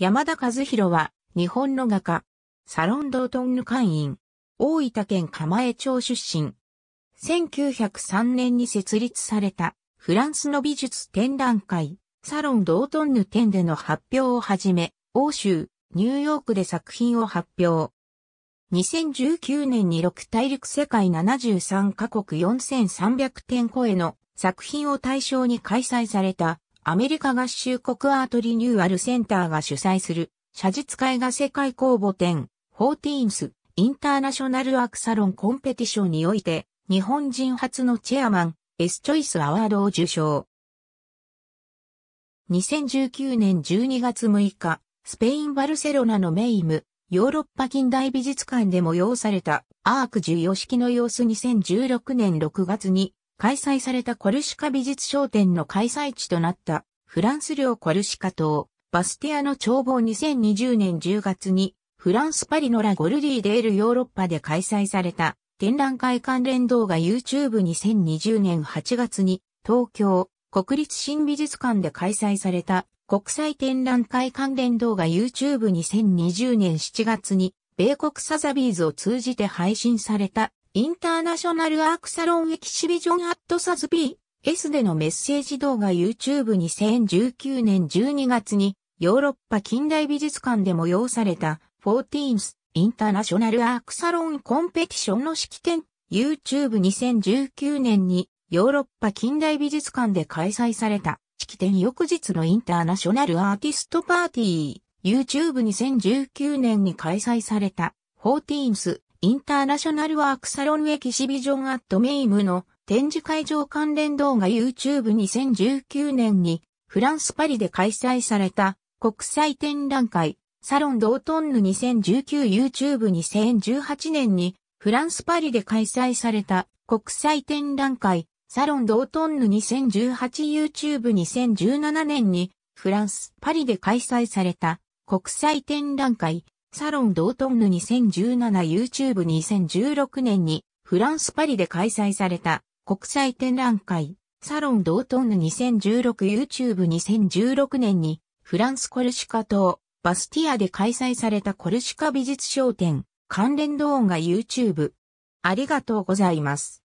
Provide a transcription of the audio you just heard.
山田和弘は、日本の画家、サロンドートンヌ会員、大分県釜江町出身。1903年に設立された、フランスの美術展覧会、サロンドートンヌ展での発表をはじめ、欧州、ニューヨークで作品を発表。2019年に6大陸世界73カ国4300点超えの作品を対象に開催されたアメリカ合衆国アートリニューアルセンターが主催する、写実絵画世界公募展、14th インターナショナルアクサロンコンペティションにおいて、日本人初のチェアマン、S チョイスアワードを受賞。2019年12月6日、スペイン・バルセロナのメイム、ヨーロッパ近代美術館で催されたアーク授与式の様子2016年6月に開催されたコルシカ美術商店の開催地となったフランス領コルシカ島バスティアの眺望2020年10月にフランスパリのラゴルディデールヨーロッパで開催された展覧会関連動画 YouTube2020 年8月に東京国立新美術館で開催された国際展覧会関連動画 YouTube2020 年7月に米国サザビーズを通じて配信されたインターナショナルアークサロンエキシビジョンアットサズビー S でのメッセージ動画 YouTube2019 年12月にヨーロッパ近代美術館で催された 14th インターナショナルアークサロンコンペティションの式典 YouTube2019 年にヨーロッパ近代美術館で開催された式典翌日のインターナショナルアーティストパーティー YouTube2019 年に開催された 14th インターナショナルワークサロンエキシビジョンアットメイムの展示会場関連動画 YouTube2019 年にフランスパリで開催された国際展覧会サロンドートンヌ 2019YouTube2018 年にフランスパリで開催された国際展覧会サロンドートンヌ 2018YouTube2017 年にフランスパリで開催された国際展覧会サロンドートンヌ 2017YouTube2016 年にフランスパリで開催された国際展覧会サロンドートンヌ 2016YouTube2016 年にフランスコルシカ島バスティアで開催されたコルシカ美術商店関連動画が YouTube ありがとうございます。